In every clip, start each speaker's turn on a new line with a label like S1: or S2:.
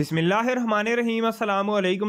S1: बसमिलीम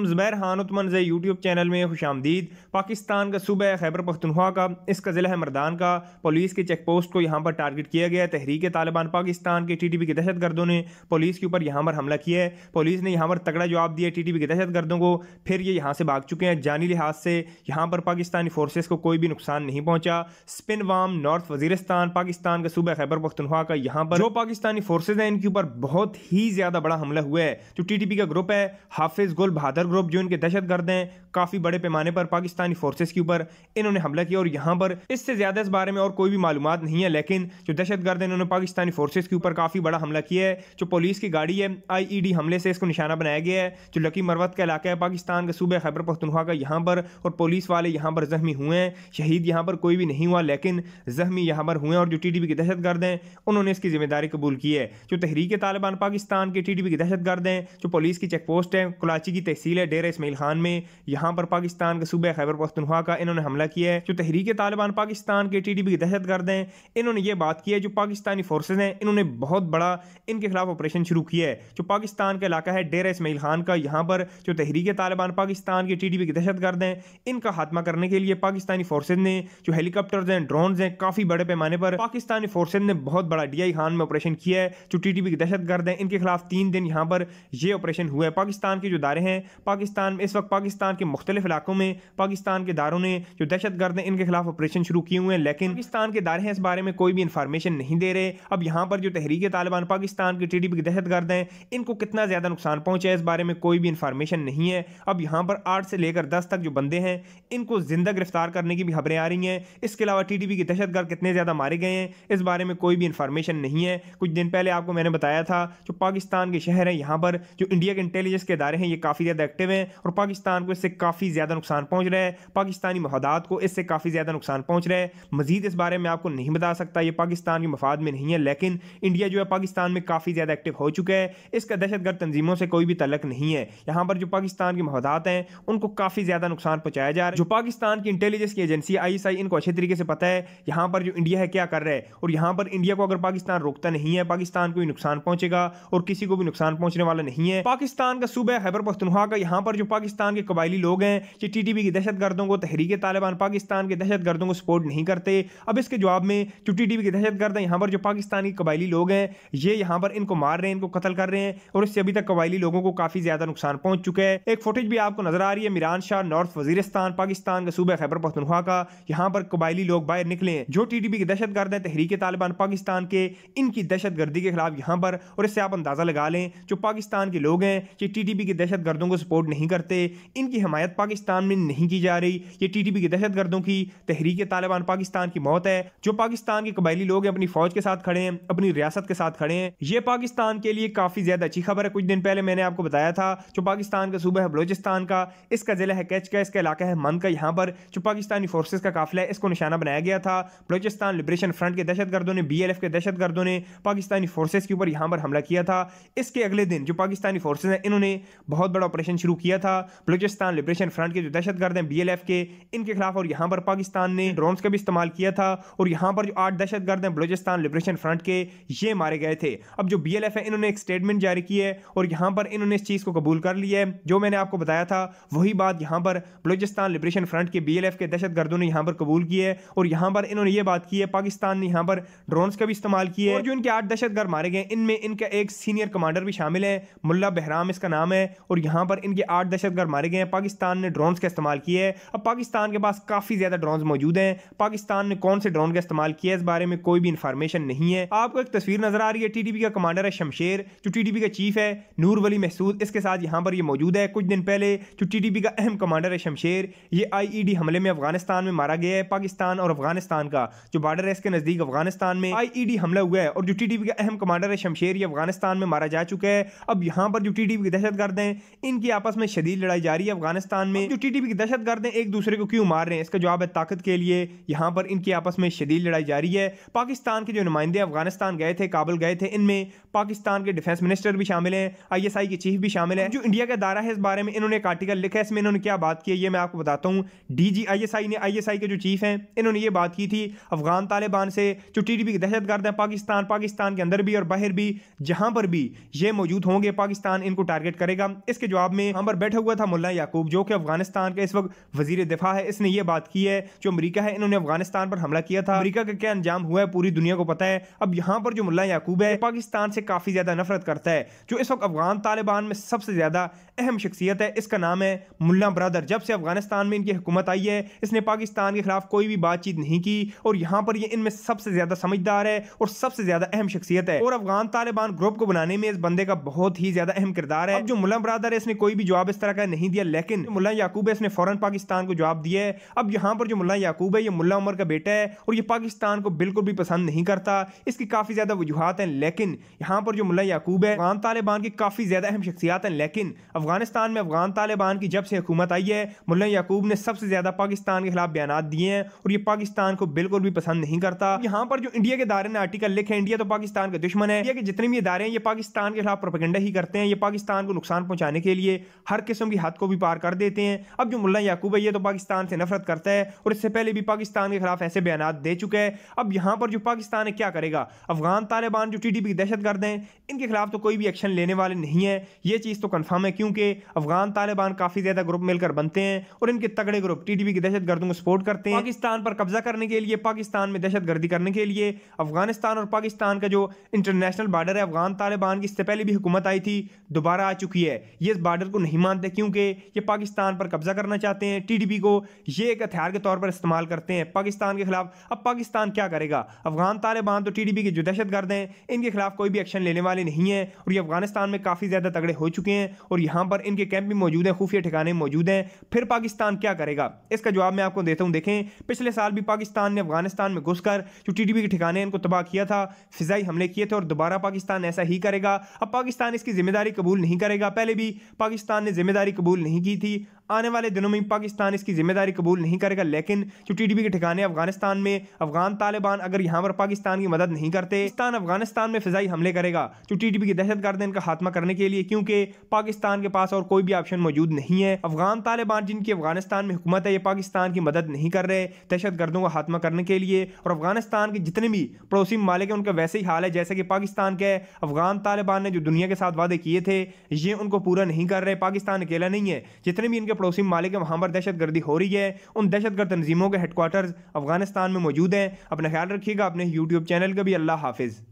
S1: ज़ुबैर हान उत्मन जै YouTube channel में खुश आमदीद पाकिस्तान का सूबह खैबर पख्तनख्वा का इसका ज़िला है मरदान का पुलिस के चेक पोस्ट को यहाँ पर टारगेट किया गया तहरीक तालिबान पाकिस्तान के टी टी पी के दहशत गर्दों ने पुलिस के ऊपर यहाँ पर हमला किया है पुलिस ने यहाँ पर तगड़ा जवाब दिया टी टी पी के दहशत गर्दों को फिर ये यहाँ से भाग चुके हैं जानी लिहाज से यहाँ पर पाकिस्तानी फोर्सेज को कोई भी नुकसान नहीं पहुँचा स्पिन वाम नॉर्थ वजीरस्तान पाकिस्तान का सूबह खैबर पख्तनख्वा का यहाँ पर जो पाकिस्तानी फोर्सेज हैं इनके ऊपर बहुत ही ज़्यादा बड़ा हमला हुआ है जो टीटीपी का ग्रुप है हाफिज गुल बहादुर ग्रुप जो इनके दहशत गर्द हैं काफ़ी बड़े पैमाने पर पाकिस्तानी फोर्सेज के ऊपर इन्होंने हमला किया और यहाँ पर इससे ज़्यादा इस बारे में और कोई भी मालूम नहीं है लेकिन जो दहशत गर्द हैं इन्होंने पाकिस्तानी फोर्सेज के ऊपर काफ़ी बड़ा हमला किया है जो पुलिस की गाड़ी है आई e हमले से इसको निशाना बनाया गया है जो लकी मरवत का इलाका है पाकिस्तान के सूबे खैबर पख्तनख्वा का यहाँ पर और पुलिस वाले यहाँ पर जख्मी हुए हैं शहीद यहाँ पर कोई भी नहीं हुआ लेकिन जख्मी यहाँ पर हुए और जो टी के दहशत गर्द हैं उन्होंने इसकी जिम्मेदारी कबूल की है जो तहरीक तालिबान पाकिस्तान के टी के दहशत गर्द हैं जो पुलिस की चेक पोस्ट है कराची की तहसील है डेरा इसमाइल खान में यहाँ पर पाकिस्तान के सूबे खैबर पख्तनखा का इन्होंने हमला किया है जो तहरीक तालिबान पाकिस्तान के टी डी पी के दहशत गर्द हैं इन्होंने ये बात की है जो पाकिस्तानी फोर्सेज हैं इन्होंने बहुत बड़ा इनके खिलाफ ऑपरेशन शुरू किया है जो पाकिस्तान का इलाका है डेरा इसमाइल खान का यहाँ पर जो तहरीक तालिबान पाकिस्तान के टी डी पी के दहशत गर्द हैं इनका खात्मा करने के लिए पाकिस्तानी फोर्सेज ने जो हेलीकॉप्टर्स हैं ड्रोन हैं काफ़ी बड़े पैमाने पर पाकिस्तानी फोर्सेज ने बहुत बड़ा डी आई खान में ऑपरेशन किया है जो टी डी पी के दहशत गर्द हैं इनके खिलाफ तीन दिन यहाँ पर ये ऑपरेशन हुआ है पाकिस्तान के जो दारे हैं पाकिस्तान में इस वक्त पाकिस्तान के मुख्तलिफ इलाकों में पाकिस्तान के दारों ने जो दहशत गर्द हैं इनके खिलाफ ऑपरेशन शुरू किए हुए हैं लेकिन पाकिस्तान के दारे हैं इस बारे में कोई भी इंफॉर्मेशन नहीं दे रहे अब यहाँ पर जो तहरीक तालिबान पाकिस्तान के टी डी पी के दहशत गर्द हैं इनको कितना ज़्यादा नुकसान पहुँचा है इस बारे में कोई भी इंफॉर्मेशन नहीं है अब यहाँ पर आठ से लेकर दस तक जो बंदे हैं इनको जिंदा गिरफ्तार करने की भी खबरें आ रही हैं इसके अलावा टी डी पी के दहशतगर्द कितने ज़्यादा मारे गए हैं इस बारे में कोई भी इंफॉर्मेशन नहीं है कुछ दिन पहले आपको मैंने बताया था जो पाकिस्तान के शहर हैं यहाँ पर जो इंडिया के इंटेलिजेंस के इदारे हैं ये काफ़ी ज़्यादा एक्टिव हैं और पाकिस्तान को इससे काफ़ी ज़्यादा नुकसान पहुँच रहा है पाकिस्तानी महदात को इससे काफ़ी ज़्यादा नुकसान पहुँच रहा है मजीद इस बारे में आपको नहीं बता सकता ये पाकिस्तान के मफाद में नहीं है लेकिन इंडिया जो है पाकिस्तान में काफ़ी ज़्यादा एक्टिव हो चुका है इसका दहशतगर्द तंजीमों से कोई भी तलक नहीं है यहाँ पर जो पाकिस्तान के महदात हैं उनको काफ़ी ज़्यादा नुकसान पहुँचाया जा रहा है जो पाकिस्तान की इंटेलिजेंस की एजेंसी आई इनको अच्छे तरीके से पता है यहाँ पर जो इंडिया है क्या कर रहा है और यहाँ पर इंडिया को अगर पाकिस्तान रोकता नहीं है पाकिस्तान को भी नुकसान पहुँचेगा और किसी को भी नुकसान पहुँचने वाला नहीं नहीं है पाकिस्तान का सूबह खैबर पख्तनखा का यहाँ पर जो पाकिस्तान के कबायली लोग हैं ये टी टी पी की दहशत गर्दों को तहरीक तालिबान पाकिस्तान के दहशत गर्दों को सपोर्ट नहीं करते अब इसके जवाब में जो टी टी पी की दहशत गर्द हैं यहाँ पर जो पाकिस्तान के कबायली लोग हैं ये यहाँ पर इनको मार रहे हैं इनको कतल कर रहे हैं और इससे अभी तक कबायली लोगों को काफ़ी ज़्यादा नुकसान पहुँच चुका है एक फुटेज भी आपको नजर आ रही है मीरान शाह नॉर्थ वजीरस्तान पाकिस्तान का सूबह खैबर पख्तनखा का यहाँ पर कबायली लोग बाहर निकले हैं जो टी टी पी की दहशत गर्द हैं तहरीक तालिबान पाकिस्तान के इनकी दहशत गर्दी के खिलाफ यहाँ पर और इससे आप अंदाज़ा लगा लें जो पाकिस्तान पाकिस्तान के लोग हैं ये टी टी पी के दहशत गर्दों को सपोर्ट नहीं करते इनकी हमायत पाकिस्तान में नहीं की जा रही ये टी टी पी के दहशत गर्दों की तहरीक तालिबान पाकिस्तान की मौत है जो पाकिस्तान के कबायली लोग हैं अपनी फौज के साथ खड़े हैं अपनी रियासत के साथ खड़े हैं ये पाकिस्तान के लिए काफ़ी ज़्यादा अच्छी खबर है कुछ दिन पहले मैंने आपको बताया था जो पाकिस्तान का सूबा है बलोचिस्तान का इसका ज़िला है कैच का इसका इलाका है मंद का यहाँ पर जो पाकिस्तानी फोर्सेज का काफिला है इसको निशाना बनाया गया था बलोचिस्तान लिबरेशन फ्रंट के दहशतगर्दों ने बी एल एफ के दहशतगर्दों ने पाकिस्तानी फोर्सेज के ऊपर यहाँ पर हमला किया था इसके अगले दिन जो पाकिस्तानी फोर्सेज हैं इन्होंने बहुत बड़ा ऑपरेशन शुरू किया था बलोचिस्तान लिबरेशन फ्रंट के जो दहशत गर्द हैं बी के इनके खिलाफ और यहाँ पर पाकिस्तान ने ड्रोन्स का भी इस्तेमाल किया था और यहाँ पर जो आठ दहशत गर्द हैं बलोचिस्तान लिबरेशन फ्रंट के ये मारे गए थे अब जो बी है इन्होंने एक स्टेटमेंट जारी की है और यहाँ पर इन्होंने इस चीज़ को कबूल कर लिया है जो मैंने आपको बताया था वही बात यहाँ पर बलोचिस्तान लिबरेशन फ्रंट के बी के दहशत गर्दों ने यहाँ पर कबूल की है और यहाँ पर इन्होंने ये बात की है पाकिस्तान ने यहाँ पर ड्रोन्स का भी इस्तेमाल किया है जो इनके आठ दहशतगर्द मारे गए इनमें इनका एक सीनियर कमांडर भी शामिल है मुल्ला बहराम इसका नाम है और यहाँ पर इनके आठ दहशतगर्द मारे गए हैं पाकिस्तान ने ड्रोन्स का इस्तेमाल किया है अब पाकिस्तान के पास काफ़ी ज़्यादा ड्रोन्स मौजूद हैं पाकिस्तान ने कौन से ड्रोन का इस्तेमाल किया है इस बारे में कोई भी इन्फॉर्मेशन नहीं है आपको एक तस्वीर नजर आ रही है टी का कमांडर है शमशेर जो टी का चीफ है नूर वली महसूद इसके साथ यहाँ पर ये मौजूद है कुछ दिन पहले जो टी का अहम कमांडर है शमशेर ये आई e हमले में अफगानिस्तान में मारा गया है पाकिस्तान और अफगानिस्तान का जो बॉर्डर है इसके नजदीक अफगानिस्तान में आई e हमला हुआ है और जो टी का अहम कमांडर है शमशेर ये अफगानिस्तान में मारा जा चुका है अब यहाँ पर जो टी टी पी के दहशत गर्द हैं इनकी आपस में शदीद लड़ाई जारी है अफगानिस्तान में जो टी टी पी के दहशत गर्द हैं एक दूसरे को क्यों मार रहे हैं इसका जवाब है ताकत के लिए यहाँ पर इनकी आपस में शदीद लड़ाई जारी है पाकिस्तान के जो नुमाइंदे अफगानिस्तान गए थे काबुल गए थे इनमें पाकिस्तान के डिफेंस मिनिस्टर भी शामिल हैं आई एस आई के चीफ भी शामिल हैं जो इंडिया का अदारा है इस बारे में इन्होंने एक आर्टिकल लिखा है इसमें इन्होंने क्या बात की है ये मैं आपको बताता हूँ D G I S I ने आई एस आई के जो चीफ हैं इन्होंने ये बात की थी अफगान तालिबान से जो टी टी पी के दहशत गर्द हैं पाकिस्तान पाकिस्तान के अंदर भी और बाहर भी जहाँ पर भी ये मौजूद होंगे पाकिस्तान इनको टारगेट करेगा इसके जवाब में हम पर बैठा हुआ था मुला याकूब जो कि अफगानिस्तान के इस वक्त वजीर दिफा है इसने ये बात की है जो अमरीका है इन्होंने अफगानिस्तान पर हमला किया था अमरीका का क्या अंजाम हुआ है पूरी दुनिया को पता है अब यहाँ पर जो मुला याकूब है पाकिस्तान से काफी ज्यादा नफरत करता है जो इस वक्त अफगान तालिबान में सबसे ज्यादा अहम शख्सियत है इसका नाम है मुला ब्रदर जब से अफगानिस्तान में इनकी हुकूमत आई है इसने पाकिस्तान के खिलाफ कोई भी बातचीत नहीं की और यहाँ पर ये इनमें सबसे ज्यादा समझदार है और सबसे ज्यादा अहम शख्सियत है और अफगान तालिबान ग्रुप को बनाने में इस बंदे का बहुत ही ज्यादा अहम किरदार है अब जो मुला बरदर है इसने कोई भी जवाब इस तरह का नहीं दिया लेकिन मुला याकूब है इसने फौरन पाकिस्तान को जवाब दिया है अब यहाँ पर जो मुला याकूब है ये मुला उमर का बेटा है और ये पाकिस्तान को बिल्कुल भी पसंद नहीं करता इसकी काफ़ी ज़्यादा वजूहत है लेकिन यहाँ पर जो मुला याकूब है अफगान तालिबान की काफ़ी ज़्यादा अहम शख्सियात है लेकिन अफगानिस्तान में अफगान तालिबान की जब से हुकूमत आई है मुला याकूब ने सबसे ज़्यादा पाकिस्तान के खिलाफ बयान दिए हैं और ये पाकिस्तान को बिल्कुल भी पसंद नहीं करता यहाँ पर जो इंडिया के दायरे ने आर्टिकल लिखे इंडिया तो पाकिस्तान का दुश्मन है इंडिया के जितने भी इदारे हैं ये पाकिस्तान के खिलाफ प्रोपेगेंडा ही करते हैं ये पाकिस्तान को नुकसान पहुंचाने के लिए हर किस्म की हद को भी पार कर देते हैं अब जो मुला याकूब है ये तो पाकिस्तान से नफरत करता है और इससे पहले भी पाकिस्तान के खिलाफ ऐसे बयान दे चुका है अब यहाँ पर जो पाकिस्तान है क्या करेगा अफगान तालिबान जो टी डी पी दहशत गर्द हैं इनके खिलाफ तो कोई भी एक्शन लेने वाले नहीं है ये चीज़ तो कन्फर्म है क्योंकि अफगान तालिबान काफ़ी ज़्यादा ग्रुप मिलकर बनते हैं और इनके तगड़े ग्रुप टी डी पी की दहशत गर्दों को सपोर्ट करते हैं पाकिस्तान पर कब्जा करने के लिए पाकिस्तान में दहशत गर्दी करने के लिए अफगानिस्तान और पाकिस्तान का जो इंटरनेशनल बॉर्डर है अफगान तालिबान की इससे पहले भी हुकूमत आई थी दोबारा आ चुकी है ये इस बॉर्डर को नहीं मानते क्योंकि ये पाकिस्तान पर कब्जा करना चाहते हैं टीडीपी को ये एक हथियार के तौर पर इस्तेमाल करते हैं पाकिस्तान के खिलाफ अब पाकिस्तान क्या करेगा अफगान तालिबान तो टी के जो दहशत गर्द हैं इनके खिलाफ कोई भी एक्शन लेने वाले नहीं है और ये अफगानिस्तान में काफ़ी ज़्यादा तगड़े हो चुके हैं और यहाँ पर इनके कैंप भी मौजूद हैं खुफिया ठिकाने मौजूद हैं फिर पाकिस्तान क्या करेगा इसका जवाब मैं आपको देता हूँ देखें पिछले साल भी पाकिस्तान ने अफगानिस्तान में घुसकर जो टीडीपी के ठिकाने इनको तबाह किया था फिजाई हमले किए थे और दोबारा पाकिस्तान ऐसा ही करेगा अब पाकिस्तान इसकी जिम्मेदारी कबूल नहीं करेगा पहले भी पाकिस्तान ने जिम्मेदारी कबूल नहीं की थी आने वाले दिनों में पाकिस्तान इसकी जिम्मेदारी कबूल नहीं करेगा लेकिन जो टीडीपी के ठिकाने अफगानिस्तान में अफगान तालिबान अगर यहाँ पर पाकिस्तान की मदद नहीं करते पाकिस्तान अफगानिस्तान में फिजाई हमले करेगा जो टीडीपी के दहशत गर्द इनका खात्मा करने के लिए क्योंकि पाकिस्तान के पास और कोई भी ऑप्शन मौजूद नहीं है अफगान तालिबान जिनकी अफगानिस्तान में हुकूमत है ये पाकिस्तान की मदद नहीं कर रहे दहशत गर्दों का खात्मा करने के लिए और अफगानिस्तान के जितने भी पड़ोसी मालिक है उनका वैसे ही हाल है जैसे कि पाकिस्तान के अफगान तालिबान ने जो दुनिया के साथ वादे किए थे ये उनको पूरा नहीं कर रहे पाकिस्तान अकेला नहीं है जितने भी इनके पड़ोसी मालिक हैं वहाँ पर दहशतगर्दी हो रही है उन दहशतगर्द तंजीमों के हेडकोार्टर्स अफगानिस्तान में मौजूद हैं अपना ख्याल रखिएगा अपने यूट्यूब चैनल का भी अल्लाह हाफिज़